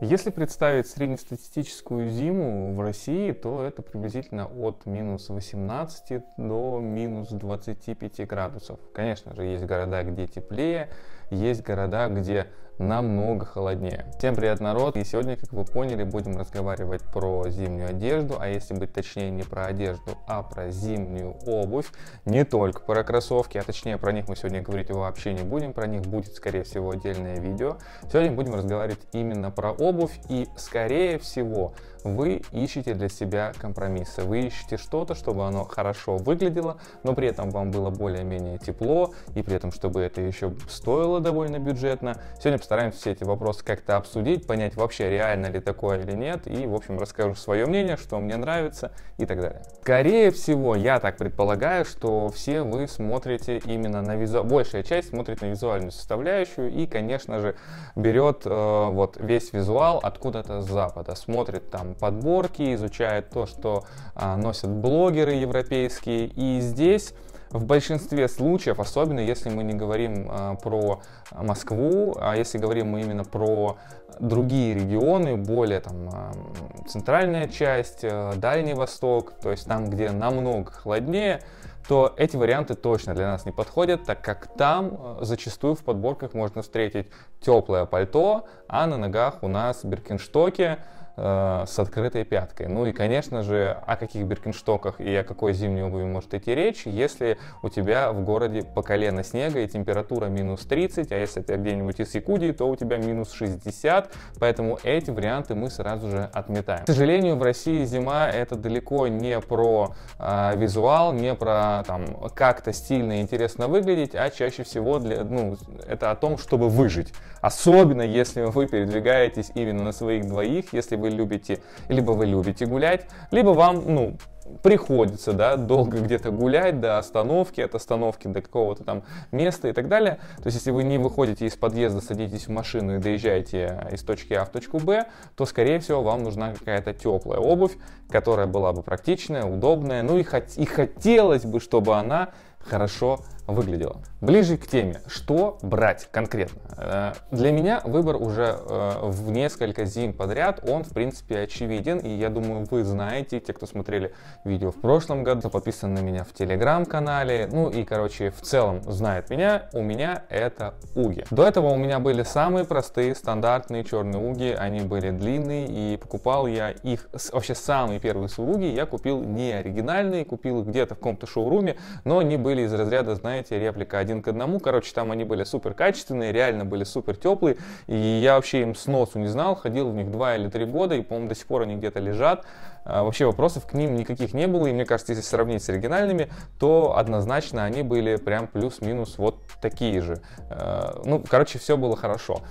Если представить среднестатистическую зиму в России, то это приблизительно от минус 18 до минус 25 градусов. Конечно же, есть города, где теплее, есть города, где намного холоднее. Всем привет, народ! И сегодня, как вы поняли, будем разговаривать про зимнюю одежду, а если быть точнее не про одежду, а про зимнюю обувь, не только про кроссовки, а точнее про них мы сегодня говорить вообще не будем, про них будет, скорее всего, отдельное видео. Сегодня будем разговаривать именно про обувь и, скорее всего, вы ищете для себя компромиссы, вы ищете что-то, чтобы оно хорошо выглядело, но при этом вам было более-менее тепло, и при этом, чтобы это еще стоило было довольно бюджетно. Сегодня постараемся все эти вопросы как-то обсудить, понять вообще реально ли такое или нет, и, в общем, расскажу свое мнение, что мне нравится и так далее. Скорее всего, я так предполагаю, что все вы смотрите именно на визуальную большая часть смотрит на визуальную составляющую и, конечно же, берет э, вот весь визуал откуда-то с запада, смотрит там подборки, изучает то, что э, носят блогеры европейские, и здесь в большинстве случаев, особенно если мы не говорим а, про Москву, а если говорим мы именно про другие регионы, более там а, центральная часть, а, Дальний Восток, то есть там, где намного холоднее, то эти варианты точно для нас не подходят, так как там э, зачастую в подборках можно встретить теплое пальто, а на ногах у нас биркинштоки, э, с открытой пяткой. Ну и, конечно же, о каких биркинштоках и о какой зимней обуви может идти речь, если у тебя в городе по колено снега и температура минус 30, а если ты где-нибудь из Якудии, то у тебя минус 60, поэтому эти варианты мы сразу же отметаем. К сожалению, в России зима это далеко не про э, визуал, не про там как-то стильно и интересно выглядеть, а чаще всего для, ну, это о том, чтобы выжить. Особенно если вы передвигаетесь именно на своих двоих, если вы вы любите, либо вы любите гулять, либо вам, ну, приходится, да, долго где-то гулять до остановки, от остановки до какого-то там места и так далее. То есть, если вы не выходите из подъезда, садитесь в машину и доезжаете э, из точки А в точку Б, то, скорее всего, вам нужна какая-то теплая обувь, которая была бы практичная, удобная, ну и, хот- и хотелось бы, чтобы она хорошо выглядело. Ближе к теме, что брать конкретно. Э, для меня выбор уже э, в несколько зим подряд, он в принципе очевиден, и я думаю, вы знаете, те, кто смотрели видео в прошлом году, подписаны на меня в телеграм-канале, ну и, короче, в целом знает меня, у меня это уги. До этого у меня были самые простые, стандартные черные уги, они были длинные, и покупал я их, вообще самые первые свои уги я купил не оригинальные, купил их где-то в каком-то шоуруме, но они были из разряда, знаете, знаете, реплика один к одному. Короче, там они были супер качественные, реально были супер теплые. И я вообще им с носу не знал, ходил в них два или три года, и, по-моему, до сих пор они где-то лежат. А, вообще вопросов к ним никаких не было, и мне кажется, если сравнить с оригинальными, то однозначно они были прям плюс-минус вот такие же. А, ну, короче, все было хорошо.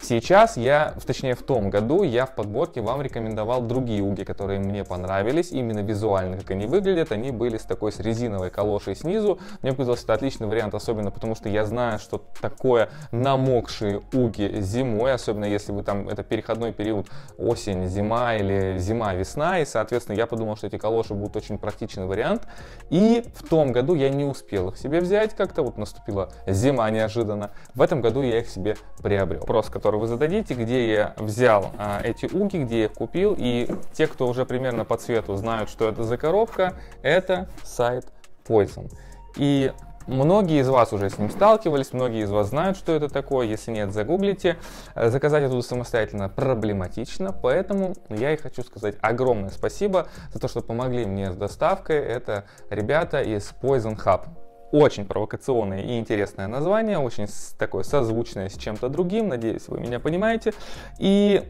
Сейчас я, точнее в том году, я в подборке вам рекомендовал другие уги, которые мне понравились, именно визуально, как они выглядят. Они были с такой с резиновой калошей снизу. Мне показалось, это отличный вариант, особенно потому что я знаю, что такое намокшие уги зимой, особенно если вы там, это переходной период осень, зима или зима-весна, и, соответственно, я подумал, что эти калоши будут очень практичный вариант. И в том году я не успел их себе взять, как-то вот наступила зима неожиданно. В этом году я их себе приобрел. Просто который который вы зададите, где я взял а, эти уги, где я их купил. И те, кто уже примерно по цвету знают, что это за коробка, это сайт Poison. И Многие из вас уже с ним сталкивались, многие из вас знают, что это такое. Если нет, загуглите. Заказать оттуда самостоятельно проблематично, поэтому я и хочу сказать огромное спасибо за то, что помогли мне с доставкой. Это ребята из Poison Hub. Очень провокационное и интересное название, очень такое созвучное с чем-то другим, надеюсь, вы меня понимаете. И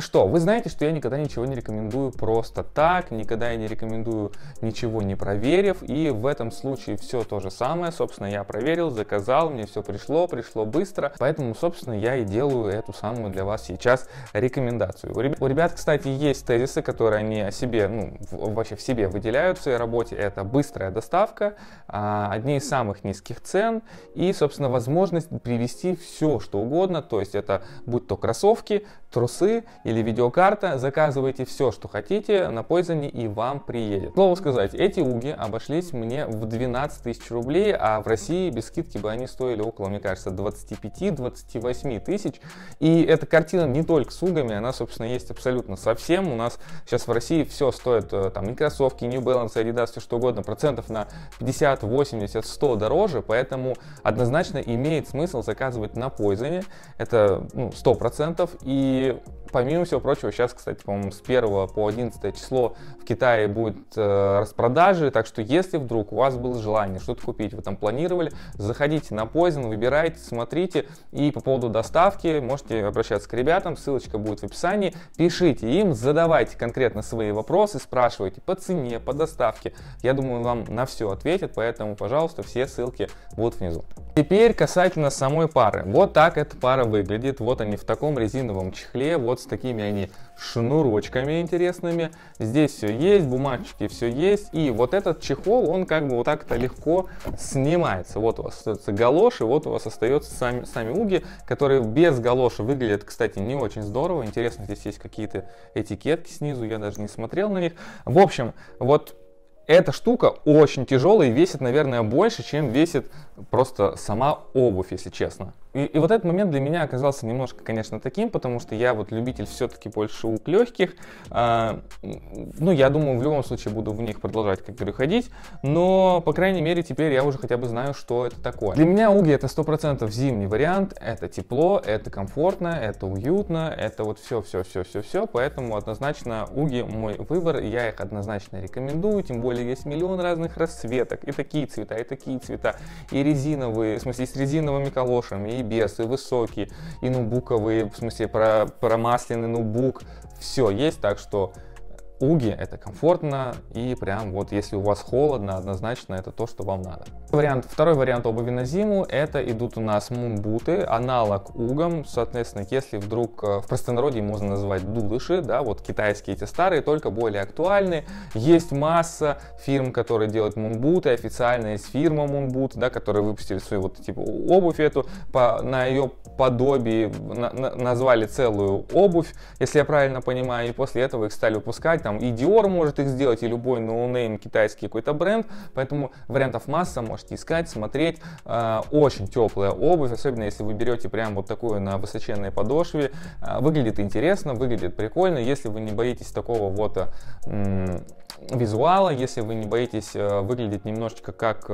что, вы знаете, что я никогда ничего не рекомендую просто так, никогда я не рекомендую ничего не проверив, и в этом случае все то же самое, собственно, я проверил, заказал, мне все пришло, пришло быстро, поэтому, собственно, я и делаю эту самую для вас сейчас рекомендацию. У ребят, кстати, есть тезисы, которые они о себе, ну, вообще в себе выделяют в своей работе, это быстрая доставка, а, одни из самых низких цен и, собственно, возможность привести все, что угодно, то есть это будь то кроссовки, трусы или видеокарта, заказывайте все, что хотите, на пользование и вам приедет. Слово сказать, эти уги обошлись мне в 12 тысяч рублей, а в России без скидки бы они стоили около, мне кажется, 25-28 тысяч. И эта картина не только с угами, она, собственно, есть абсолютно совсем. У нас сейчас в России все стоит, э, там, и кроссовки, и New Balance, Adidas, все что угодно, процентов на 50, 80, 100 дороже, поэтому однозначно имеет смысл заказывать на пользование, это ну, 100%, и помимо всего прочего, сейчас, кстати, по-моему, с 1 по 11 число в Китае будет э, распродажи, так что если вдруг у вас было желание что-то купить, вы там планировали, заходите на Poison, выбирайте, смотрите, и по поводу доставки можете обращаться к ребятам, ссылочка будет в описании, пишите им, задавайте конкретно свои вопросы, спрашивайте по цене, по доставке, я думаю, вам на все ответят, поэтому, пожалуйста, все ссылки будут внизу. Теперь касательно самой пары. Вот так эта пара выглядит. Вот они в таком резиновом чехле, вот с такими они шнурочками интересными. Здесь все есть, бумажечки все есть. И вот этот чехол, он как бы вот так-то легко снимается. Вот у вас остаются галоши, вот у вас остаются сами, сами уги, которые без галоши выглядят, кстати, не очень здорово. Интересно, здесь есть какие-то этикетки снизу, я даже не смотрел на них. В общем, вот эта штука очень тяжелая и весит, наверное, больше, чем весит просто сама обувь, если честно. И, и вот этот момент для меня оказался немножко, конечно, таким, потому что я вот любитель все-таки больше ук легких. А, ну, я думаю, в любом случае буду в них продолжать, как переходить, Но, по крайней мере, теперь я уже хотя бы знаю, что это такое. Для меня уги это 100% зимний вариант. Это тепло, это комфортно, это уютно, это вот все-все-все-все-все. Поэтому однозначно уги мой выбор. Я их однозначно рекомендую. Тем более есть миллион разных расцветок. И такие цвета, и такие цвета. И резиновые, в смысле, с резиновыми калошами, и без, и высокий, и ноутбуковый, в смысле про, промасленный ноутбук. Все есть, так что Уги это комфортно и прям вот если у вас холодно, однозначно это то, что вам надо. Вариант, второй вариант обуви на зиму – это идут у нас мумбуты, аналог угам. Соответственно, если вдруг э, в простонародье можно назвать дудыши да, вот китайские эти старые, только более актуальные Есть масса фирм, которые делают мумбуты, официально есть фирма мумбут, да, которые выпустили свою вот типа обувь эту, по, на ее подобии на, на, назвали целую обувь, если я правильно понимаю, и после этого их стали выпускать, там и Dior может их сделать, и любой ноунейм no китайский какой-то бренд, поэтому вариантов масса, может можете искать, смотреть. Э, очень теплая обувь, особенно если вы берете прям вот такую на высоченной подошве. Э, выглядит интересно, выглядит прикольно. Если вы не боитесь такого вот э, визуала, если вы не боитесь выглядеть немножечко как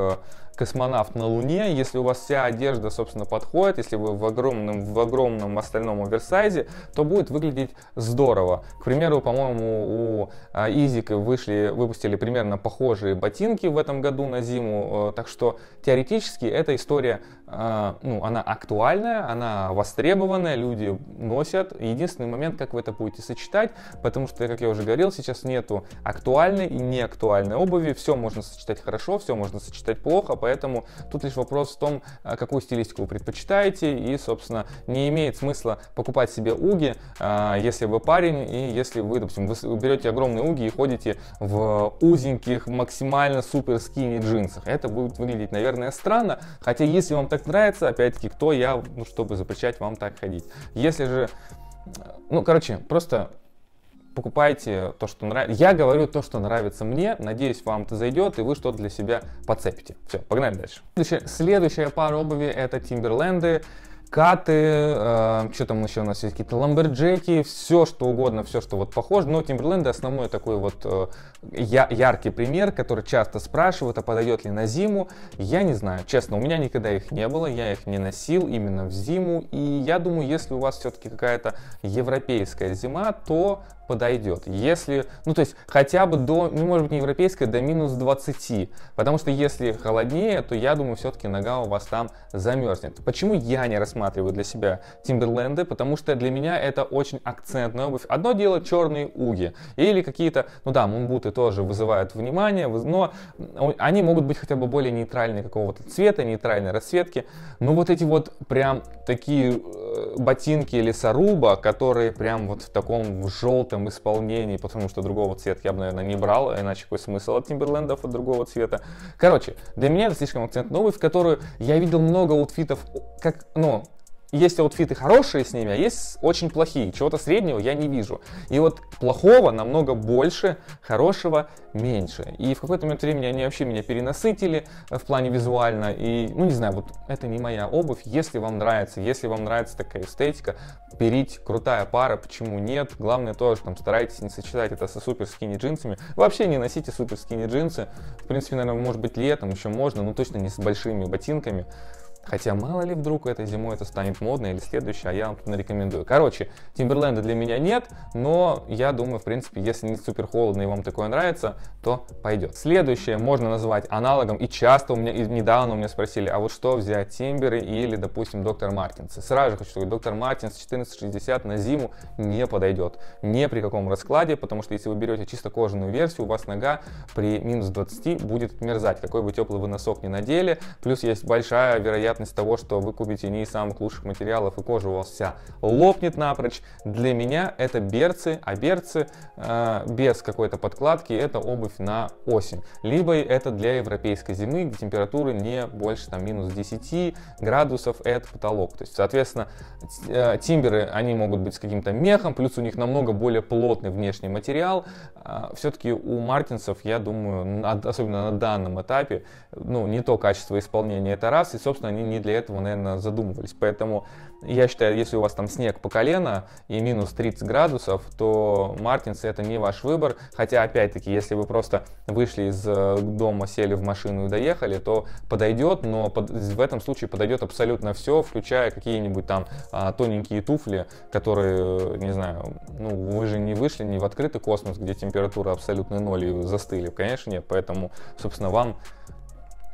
космонавт на Луне, если у вас вся одежда, собственно, подходит, если вы в огромном, в огромном остальном оверсайзе, то будет выглядеть здорово. К примеру, по-моему, у а, Изика вышли, выпустили примерно похожие ботинки в этом году на зиму, э, так что теоретически эта история, а, ну, она актуальная, она востребованная, люди носят. Единственный момент, как вы это будете сочетать, потому что, как я уже говорил, сейчас нету актуальной и неактуальной обуви, все можно сочетать хорошо, все можно сочетать плохо, поэтому тут лишь вопрос в том, а, какую стилистику вы предпочитаете, и, собственно, не имеет смысла покупать себе уги, а, если вы парень, и если вы, допустим, вы берете огромные уги и ходите в узеньких, максимально супер скини джинсах. Это будет выглядеть, наверное, странно, хотя если вам так нравится, опять-таки, кто я, ну, чтобы запрещать вам так ходить. Если же ну, короче, просто покупайте то, что нравится. Я говорю то, что нравится мне. Надеюсь, вам это зайдет, и вы что-то для себя подцепите. Все, погнали дальше. Следующая, следующая пара обуви это Timberland каты, э, что там еще у нас есть, какие-то ламберджеки, все что угодно, все что вот похоже. Но Timberland основной такой вот э, яркий пример, который часто спрашивают, а подойдет ли на зиму. Я не знаю, честно, у меня никогда их не было, я их не носил именно в зиму. И я думаю, если у вас все-таки какая-то европейская зима, то подойдет. Если, ну то есть хотя бы до, ну может быть не европейская, до минус 20. Потому что если холоднее, то я думаю, все-таки нога у вас там замерзнет. Почему я не рассматриваю рассматриваю для себя Timberland, потому что для меня это очень акцентная обувь. Одно дело черные уги или какие-то, ну да, мумбуты тоже вызывают внимание, но они могут быть хотя бы более нейтральные какого-то цвета, нейтральной расцветки. Но вот эти вот прям такие э, ботинки лесоруба, которые прям вот в таком в желтом исполнении, потому что другого цвета я бы, наверное, не брал, а иначе какой смысл от Timberland от другого цвета. Короче, для меня это слишком акцентная обувь, которую я видел много аутфитов, как, ну, есть аутфиты хорошие с ними, а есть очень плохие. Чего-то среднего я не вижу. И вот плохого намного больше, хорошего меньше. И в какой-то момент времени они вообще меня перенасытили э, в плане визуально. И, ну не знаю, вот это не моя обувь. Если вам нравится, если вам нравится такая эстетика, берите, крутая пара, почему нет. Главное тоже, там, старайтесь не сочетать это со супер скини джинсами. Вообще не носите супер скини джинсы. В принципе, наверное, может быть летом еще можно, но точно не с большими ботинками. Хотя мало ли вдруг этой зимой это станет модно или следующее, а я вам рекомендую. Короче, Тимберленда для меня нет, но я думаю, в принципе, если не супер холодно и вам такое нравится, то пойдет. Следующее можно назвать аналогом, и часто у меня, и недавно у меня спросили, а вот что взять, Тимберы или, допустим, Доктор Мартинс? сразу же хочу сказать, Доктор Мартинс 1460 на зиму не подойдет, ни при каком раскладе, потому что если вы берете чисто кожаную версию, у вас нога при минус 20 будет мерзать, какой бы теплый вы носок не надели, плюс есть большая вероятность вероятность того, что вы купите не из самых лучших материалов и кожа у вас вся лопнет напрочь. Для меня это берцы, а берцы э, без какой-то подкладки это обувь на осень. Либо это для европейской зимы, где температуры не больше там минус 10 градусов, это потолок. То есть, соответственно, э, тимберы, они могут быть с каким-то мехом, плюс у них намного более плотный внешний материал. Э, все-таки у мартинцев, я думаю, особенно на данном этапе, ну, не то качество исполнения, это раз, и, собственно, они не для этого, наверное, задумывались. Поэтому я считаю, если у вас там снег по колено и минус 30 градусов, то Мартинсы это не ваш выбор. Хотя, опять-таки, если вы просто вышли из э, дома, сели в машину и доехали, то подойдет, но под, в этом случае подойдет абсолютно все, включая какие-нибудь там а, тоненькие туфли, которые, э, не знаю, ну вы же не вышли не в открытый космос, где температура абсолютно ноль и застыли. Конечно, нет, поэтому, собственно, вам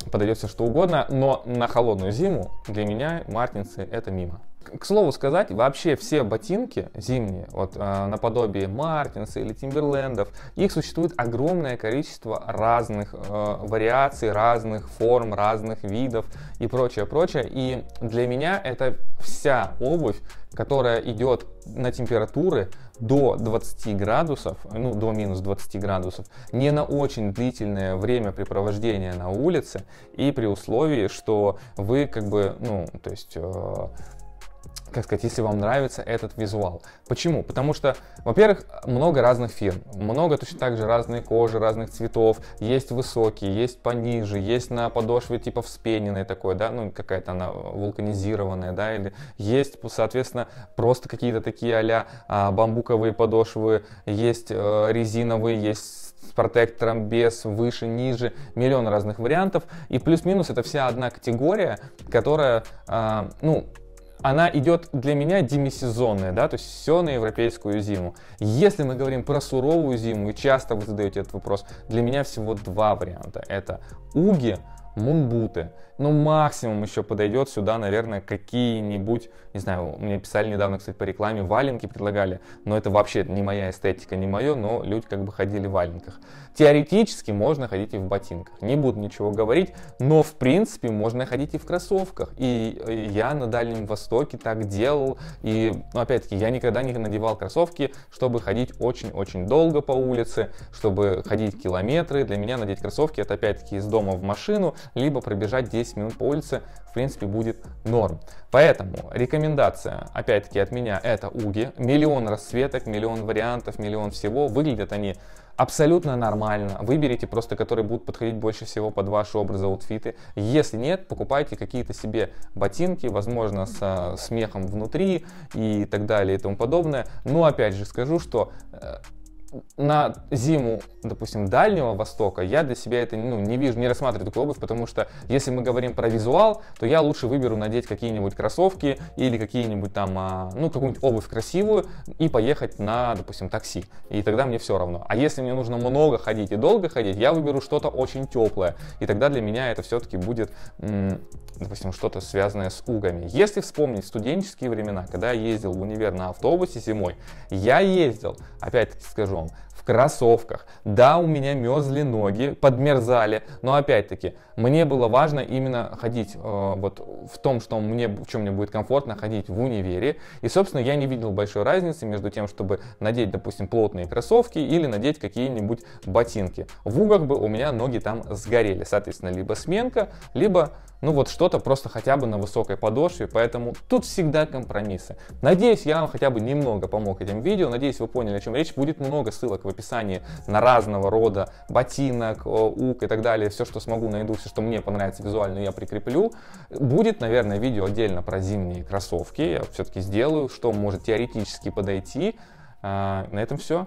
подойдет все что угодно, но на холодную зиму для меня мартинсы это мимо. К слову сказать, вообще все ботинки зимние, вот э, наподобие Мартинса или Тимберлендов, их существует огромное количество разных э, вариаций, разных форм, разных видов и прочее, прочее. И для меня это вся обувь, которая идет на температуры до 20 градусов, ну до минус 20 градусов, не на очень длительное время препровождения на улице и при условии, что вы как бы, ну, то есть э, как сказать, если вам нравится этот визуал. Почему? Потому что, во-первых, много разных фирм, много точно так же разной кожи, разных цветов, есть высокие, есть пониже, есть на подошве типа вспененной такой, да, ну какая-то она вулканизированная, да, или есть, соответственно, просто какие-то такие а-ля а, бамбуковые подошвы, есть э, резиновые, есть с протектором без, выше, ниже, миллион разных вариантов. И плюс-минус это вся одна категория, которая, э, ну, она идет для меня демисезонная, да, то есть все на европейскую зиму. Если мы говорим про суровую зиму, и часто вы задаете этот вопрос, для меня всего два варианта. Это уги, мунбуты. Ну, максимум еще подойдет сюда, наверное, какие-нибудь, не знаю, мне писали недавно, кстати, по рекламе, валенки предлагали, но это вообще не моя эстетика, не мое, но люди как бы ходили в валенках. Теоретически можно ходить и в ботинках, не буду ничего говорить, но в принципе можно ходить и в кроссовках. И я на Дальнем Востоке так делал, и, ну, опять-таки, я никогда не надевал кроссовки, чтобы ходить очень-очень долго по улице, чтобы ходить километры. Для меня надеть кроссовки, это опять-таки из дома в машину, либо пробежать 10 минут по улице, в принципе, будет норм. Поэтому рекомендация, опять-таки, от меня это уги. Миллион расцветок, миллион вариантов, миллион всего. Выглядят они абсолютно нормально. Выберите просто, которые будут подходить больше всего под ваши образы, аутфиты. Если нет, покупайте какие-то себе ботинки, возможно, с э, смехом внутри и так далее и тому подобное. Но опять же скажу, что э, на зиму, допустим, Дальнего Востока, я для себя это ну, не вижу, не рассматриваю такую обувь, потому что если мы говорим про визуал, то я лучше выберу надеть какие-нибудь кроссовки или какие-нибудь там, а, ну, какую-нибудь обувь красивую и поехать на, допустим, такси. И тогда мне все равно. А если мне нужно много ходить и долго ходить, я выберу что-то очень теплое. И тогда для меня это все-таки будет допустим, что-то связанное с угами. Если вспомнить студенческие времена, когда я ездил в универ на автобусе зимой, я ездил, опять-таки скажу, all кроссовках. Да, у меня мерзли ноги, подмерзали, но опять-таки мне было важно именно ходить э, вот в том, что мне, в чем мне будет комфортно ходить в универе. И, собственно, я не видел большой разницы между тем, чтобы надеть, допустим, плотные кроссовки или надеть какие-нибудь ботинки. В угах бы у меня ноги там сгорели, соответственно, либо сменка, либо ну вот что-то просто хотя бы на высокой подошве, поэтому тут всегда компромиссы. Надеюсь, я вам хотя бы немного помог этим видео, надеюсь, вы поняли, о чем речь, будет много ссылок в описании на разного рода ботинок, ук и так далее. Все, что смогу, найду, все, что мне понравится визуально, я прикреплю. Будет, наверное, видео отдельно про зимние кроссовки. Я все-таки сделаю, что может теоретически подойти. А, на этом все.